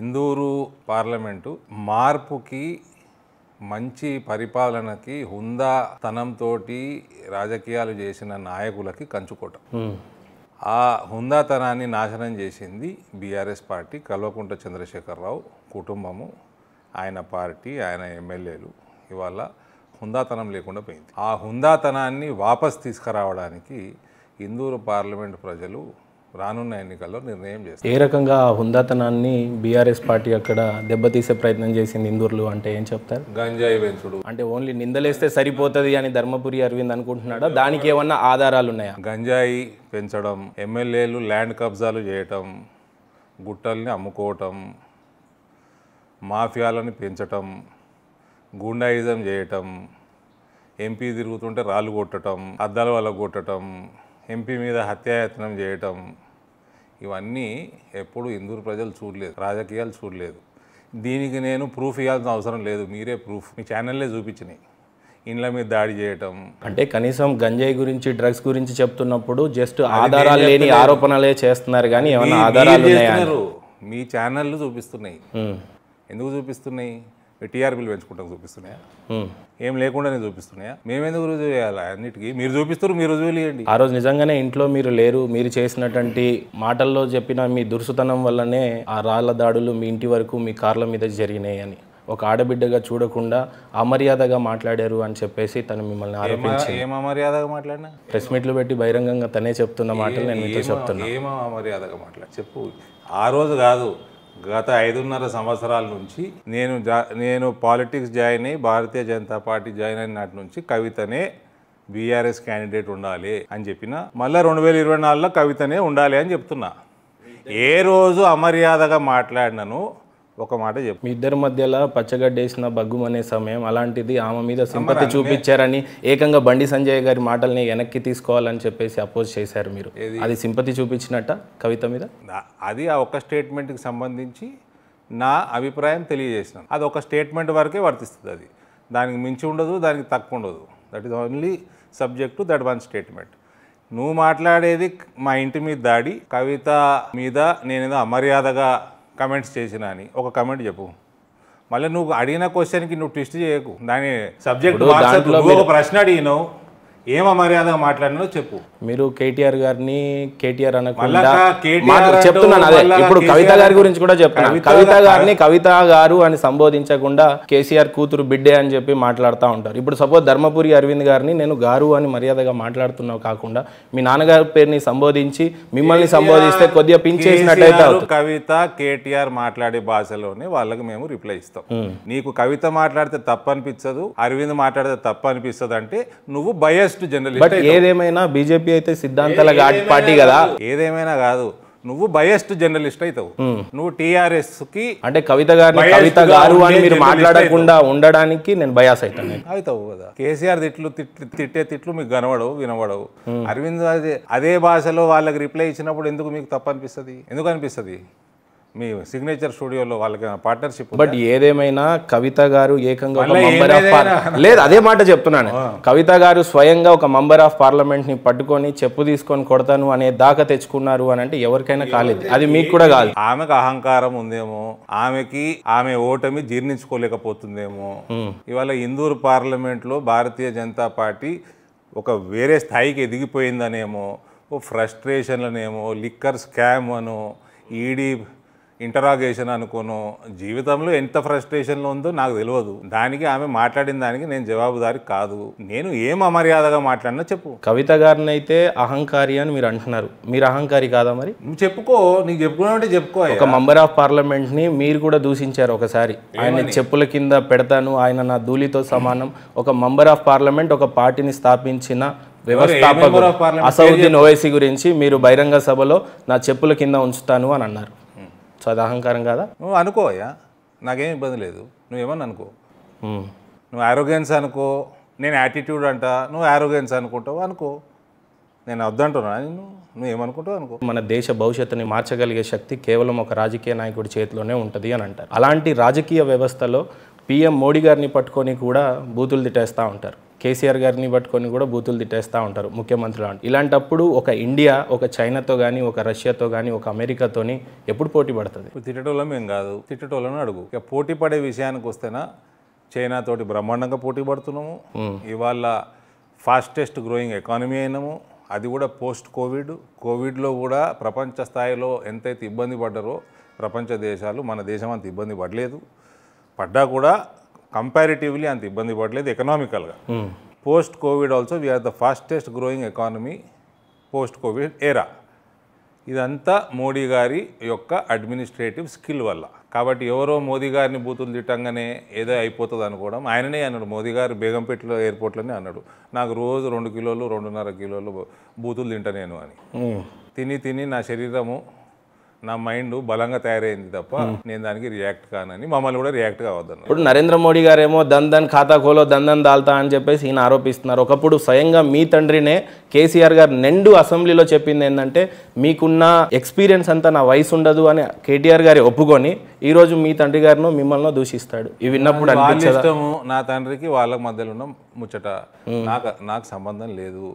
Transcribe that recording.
Indur parliament మార్పుకి మంచి పరిపాలనకి హుందా తనంతో రాజకీయాలు చేసిన నాయకులకి కంచుకోట ఆ హుందాతనాన్ని నాశనం చేసింది బీఆర్ఎస్ పార్టీ కల్వకుంట చంద్రశేఖరరావు కుటుంబము ఆయన పార్టీ ఆయన ఎమ్మెల్యేలు ఇవాళ హుందాతనం లేకుండా పోయింది ఆ హుందాతనాన్ని వాపస్ తీసుకురావడానికి ఇందూరు పార్లమెంట్ ప్రజలు రానున్న ఎన్నికల్లో నిర్ణయం చేస్తారు ఏ రకంగా హుందాతనాన్ని బీఆర్ఎస్ పార్టీ అక్కడ దెబ్బతీసే ప్రయత్నం చేసింది ఇందూర్లు అంటే ఏం చెప్తారు గంజాయి పెంచుడు అంటే ఓన్లీ నిందలేస్తే సరిపోతుంది అని ధర్మపురి అరవింద్ అనుకుంటున్నాడా దానికి ఏమన్నా ఆధారాలు ఉన్నాయా గంజాయి పెంచడం ఎమ్మెల్యేలు ల్యాండ్ కబ్జాలు చేయటం గుట్టల్ని అమ్ముకోవటం మాఫియాలను పెంచటం గుండాయిజం చేయటం ఎంపీ తిరుగుతుంటే రాళ్ళు కొట్టడం అద్దాల వల్ల కొట్టడం ఎంపీ మీద హత్యాయత్నం చేయటం ఇవన్నీ ఎప్పుడు ఇందూరు ప్రజలు చూడలేదు రాజకీయాలు చూడలేదు దీనికి నేను ప్రూఫ్ ఇవ్వాల్సిన అవసరం లేదు మీరే ప్రూఫ్ మీ ఛానల్లే చూపించినాయి ఇండ్ల మీద దాడి చేయటం అంటే కనీసం గంజాయి గురించి డ్రగ్స్ గురించి చెప్తున్నప్పుడు జస్ట్ ఆధారాలు లేని ఆరోపణలే చేస్తున్నారు కానీ ఏమైనా ఆధారాలు మీ ఛానళ్ళు చూపిస్తున్నాయి ఎందుకు చూపిస్తున్నాయి టీఆర్పీలు పెంచుకుంటా చూపిస్తున్నాయా ఏం లేకుండానే చూపిస్తున్నాయా మేమేందుకు రుజువు చేయాలి అన్నిటికీ మీరు చూపిస్తారు మీరు రుజువులు చేయండి ఆ రోజు నిజంగానే ఇంట్లో మీరు లేరు మీరు చేసినటువంటి మాటల్లో చెప్పిన మీ దురుసుతనం వల్లనే ఆ రాళ్ల దాడులు మీ ఇంటి వరకు మీ కార్ల మీద జరిగినాయి అని ఒక ఆడబిడ్డగా చూడకుండా అమర్యాదగా మాట్లాడారు అని చెప్పేసి తను మిమ్మల్ని ఆరోపించి ఏం అమర్యాదగా మాట్లాడినా ప్రెస్ మీట్లు పెట్టి బహిరంగంగా తనే చెప్తున్న మాటలు నేను మీతో చెప్తున్నా ఏమో అమర్యాదగా మాట్లాడు చెప్పు ఆ రోజు కాదు గత ఐదున్నర సంవత్సరాల నుంచి నేను నేను పాలిటిక్స్ జాయిన్ అయ్యి భారతీయ జనతా పార్టీ జాయిన్ అయిన నాటి నుంచి కవితనే బీఆర్ఎస్ క్యాండిడేట్ ఉండాలి అని చెప్పిన మళ్ళీ రెండు వేల ఇరవై నాలుగులో కవితనే ఉండాలి అని చెప్తున్నా ఏ రోజు అమర్యాదగా మాట్లాడినను ఒక మాట చెప్పు మీ ఇద్దరి మధ్యలో పచ్చగడ్డేసిన బగ్గుమనే సమయం అలాంటిది ఆమె మీద సింపతి చూపించారని ఏకంగా బండి సంజయ్ గారి మాటల్ని వెనక్కి తీసుకోవాలని చెప్పేసి అపోజ్ చేశారు మీరు అది సింపతి చూపించినట్ట కవిత మీద అది ఆ ఒక్క స్టేట్మెంట్కి సంబంధించి నా అభిప్రాయం తెలియజేసినాను అది ఒక స్టేట్మెంట్ వరకే వర్తిస్తుంది అది దానికి మించి ఉండదు దానికి తక్కువ ఉండదు that is only subject to that one statement నువ్వు మాట్లాడేది మా ఇంటి మీద దాడి కవిత మీద నేనేదో అమర్యాదగా కమెంట్స్ చేసినా అని ఒక కమెంట్ చెప్పు మళ్ళీ నువ్వు అడిగిన క్వశ్చన్కి నువ్వు ట్విస్ట్ చేయకు దాని సబ్జెక్ట్ ప్రశ్న అడిగినావు ఏమ మర్యాదగా మాట్లాడినో చెప్పు మీరు కేటీఆర్ గారిని కేటీఆర్ అనకుండా చెప్తున్నాను అదే ఇప్పుడు కవిత గారి గురించి కూడా చెప్తున్నాను కవిత గారిని కవిత గారు అని సంబోధించకుండా కేసీఆర్ కూతురు బిడ్డే అని చెప్పి మాట్లాడుతూ ఉంటారు ఇప్పుడు సపోజ్ ధర్మపురి అరవింద్ గారిని నేను గారు అని మర్యాదగా మాట్లాడుతున్నావు కాకుండా మీ నాన్నగారి పేరుని సంబోధించి మిమ్మల్ని సంబోధిస్తే కొద్దిగా పించేసినట్టయితే కవిత కేటీఆర్ మాట్లాడే భాషలోనే వాళ్ళకి మేము రిప్లై ఇస్తాం నీకు కవిత మాట్లాడితే తప్పు అనిపించదు అరవింద్ మాట్లాడితే తప్పు అంటే నువ్వు బయస్ బిగ్గెస్ట్ జనరల్ బట్ ఏదేమైనా బీజేపీ అయితే సిద్ధాంతాల పార్టీ కదా ఏదేమైనా కాదు నువ్వు బయస్ట్ జర్నలిస్ట్ అవుతావు నువ్వు టిఆర్ఎస్ కి అంటే కవిత గారిని కవిత గారు అని మీరు మాట్లాడకుండా ఉండడానికి నేను బయాస్ అవుతాను అవుతావు కదా కేసీఆర్ తిట్లు తిట్టే తిట్లు మీకు కనబడవు వినబడవు అరవింద్ అదే భాషలో వాళ్ళకి రిప్లై ఇచ్చినప్పుడు ఎందుకు మీకు తప్పనిపిస్తుంది ఎందుకు అనిపిస్తుంది మీ సిగ్నేచర్ స్టూడియోలో వాళ్ళకి పార్ట్నర్షిప్ బట్ ఏదేమైనా కవిత గారు ఏకంగా ఒక మెంబర్ ఆఫ్ లేదు అదే మాట చెప్తున్నాను కవిత గారు స్వయంగా ఒక మెంబర్ ఆఫ్ పార్లమెంట్ ని పట్టుకొని చెప్పు తీసుకొని కొడతాను అనే దాకా తెచ్చుకున్నారు అని అంటే ఎవరికైనా కాలేదు అది మీకు కూడా కాదు ఆమెకు అహంకారం ఉందేమో ఆమెకి ఆమె ఓటమి జీర్ణించుకోలేకపోతుందేమో ఇవాళ ఇందూరు పార్లమెంట్ లో భారతీయ జనతా పార్టీ ఒక వేరే స్థాయికి ఎదిగిపోయిందనేమో ఫ్రస్ట్రేషన్లనేమో లిక్కర్ స్కామ్ అనో ఈడీ ఇంటరాగేషన్ అనుకోను జీవితంలో ఎంత ఫ్రస్ట్రేషన్లో ఉందో నాకు తెలియదు దానికి ఆమె మాట్లాడిన దానికి నేను జవాబుదారి కాదు నేను ఏం అమర్యాదగా మాట్లాడినా చెప్పు కవిత గారిని అయితే అహంకారి అని మీరు అంటున్నారు మీరు అహంకారి కాదా మరి నువ్వు చెప్పుకో నీకు చెప్పుకున్నామంటే చెప్పుకో ఒక మెంబర్ ఆఫ్ పార్లమెంట్ ని మీరు కూడా దూషించారు ఒకసారి ఆయన చెప్పుల కింద పెడతాను ఆయన నా ధూళితో సమానం ఒక మెంబర్ ఆఫ్ పార్లమెంట్ ఒక పార్టీని స్థాపించిన వ్యవస్థాపకుడు అసౌద్దీన్ ఓవైసీ గురించి మీరు బహిరంగ సభలో నా చెప్పుల కింద ఉంచుతాను అని అన్నారు సో అది అహంకారం కాదా నువ్వు అనుకోయా నాకేం ఇబ్బంది లేదు నువ్వేమని అనుకో నువ్వు ఆరోగ్యన్స్ అనుకో నేను యాటిట్యూడ్ అంట నువ్వు ఆరోగ్యన్స్ అనుకుంటావు అనుకో నేను వద్దంటున్నా నేను నువ్వు ఏమనుకుంటావు అనుకో మన దేశ భవిష్యత్తుని మార్చగలిగే శక్తి కేవలం ఒక రాజకీయ నాయకుడి చేతిలోనే ఉంటుంది అని అంటారు అలాంటి రాజకీయ వ్యవస్థలో పిఎం మోడీ గారిని పట్టుకొని కూడా బూతులు తిట్టేస్తూ ఉంటారు కేసీఆర్ గారిని పట్టుకొని కూడా బూతులు తిట్టేస్తూ ఉంటారు ముఖ్యమంత్రులు అంటే ఇలాంటప్పుడు ఒక ఇండియా ఒక చైనాతో కానీ ఒక రష్యాతో కానీ ఒక అమెరికాతోని ఎప్పుడు పోటీ పడుతుంది తిట్టటోళ్ళం ఏం కాదు తిట్టటోళ్ళని అడుగు ఇక పోటీ పడే విషయానికి వస్తేనా చైనాతోటి బ్రహ్మాండంగా పోటీ పడుతున్నాము ఇవాళ ఫాస్టెస్ట్ గ్రోయింగ్ ఎకానమీ అయినాము అది కూడా పోస్ట్ కోవిడ్ కోవిడ్లో కూడా ప్రపంచ స్థాయిలో ఎంతైతే ఇబ్బంది పడ్డారో ప్రపంచ దేశాలు మన దేశం అంత ఇబ్బంది పడలేదు పడ్డా కూడా కంపారిటివ్లీ అంత ఇబ్బంది పడలేదు ఎకనామికల్గా post Covid also we are the fastest growing economy post Covid era ఇదంతా మోడీ గారి యొక్క అడ్మినిస్ట్రేటివ్ స్కిల్ వల్ల కాబట్టి ఎవరో మోదీ గారిని బూతులు తిట్టంగానే ఏదో అయిపోతుంది అనుకోవడం ఆయననే అన్నాడు మోదీ గారు బేగంపేటలో ఎయిర్పోర్ట్లోనే అన్నాడు నాకు రోజు రెండు కిలోలు రెండున్నర కిలోలు బూతులు తింటా నేను అని hmm. తిని తిని నా శరీరము నా మైండ్ బలంగా తయారైంది తప్ప hmm. నేను దానికి రియాక్ట్ కానని మమ్మల్ని కూడా రియాక్ట్ కావద్దన్న ఇప్పుడు నరేంద్ర మోడీ గారేమో ఏమో దన్ ఖాతా కోలో దన్ దన్ దాల్తా అని చెప్పేసి ఈయన ఆరోపిస్తున్నారు ఒకప్పుడు స్వయంగా మీ తండ్రినే కేసీఆర్ గారు నిండు అసెంబ్లీలో చెప్పింది ఏంటంటే మీకున్న ఎక్స్పీరియన్స్ అంతా నా వయసు ఉండదు అని కేటీఆర్ గారి ఒప్పుకొని ఈ రోజు మీ తండ్రి గారిను మిమ్మల్ని దూషిస్తాడు ఇవి విన్నప్పుడు నా తండ్రికి వాళ్ళ మధ్యలో ఉన్న ముచ్చట hmm. నాకు నాకు సంబంధం లేదు